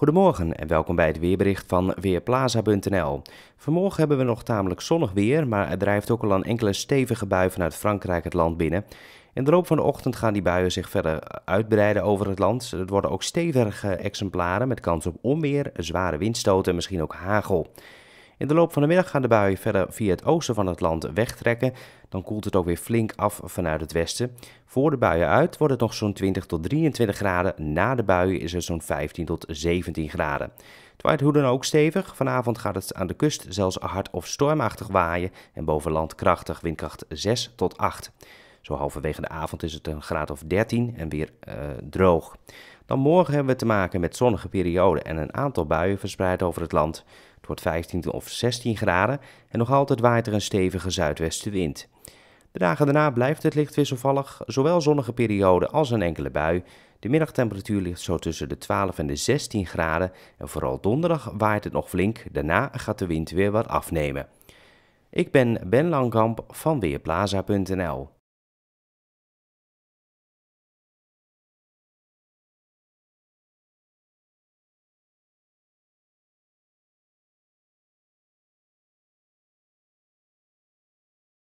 Goedemorgen en welkom bij het weerbericht van Weerplaza.nl. Vanmorgen hebben we nog tamelijk zonnig weer, maar er drijft ook al een enkele stevige bui vanuit Frankrijk het land binnen. In de loop van de ochtend gaan die buien zich verder uitbreiden over het land. Het worden ook stevige exemplaren met kans op onweer, zware windstoten en misschien ook hagel. In de loop van de middag gaan de buien verder via het oosten van het land wegtrekken. Dan koelt het ook weer flink af vanuit het westen. Voor de buien uit wordt het nog zo'n 20 tot 23 graden. Na de buien is het zo'n 15 tot 17 graden. Het waait hoe dan ook stevig. Vanavond gaat het aan de kust zelfs hard of stormachtig waaien. En boven land krachtig, windkracht 6 tot 8. Zo halverwege de avond is het een graad of 13 en weer eh, droog. Dan morgen hebben we te maken met zonnige perioden en een aantal buien verspreid over het land. Het wordt 15 of 16 graden en nog altijd waait er een stevige zuidwestenwind. De dagen daarna blijft het licht wisselvallig, zowel zonnige perioden als een enkele bui. De middagtemperatuur ligt zo tussen de 12 en de 16 graden en vooral donderdag waait het nog flink, daarna gaat de wind weer wat afnemen. Ik ben Ben Langkamp van Weerplaza.nl